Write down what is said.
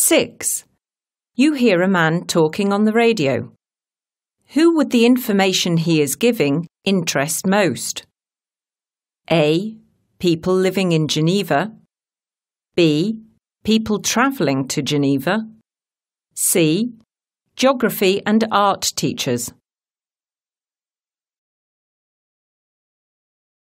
6. You hear a man talking on the radio. Who would the information he is giving interest most? A. People living in Geneva. B. People travelling to Geneva. C. Geography and art teachers.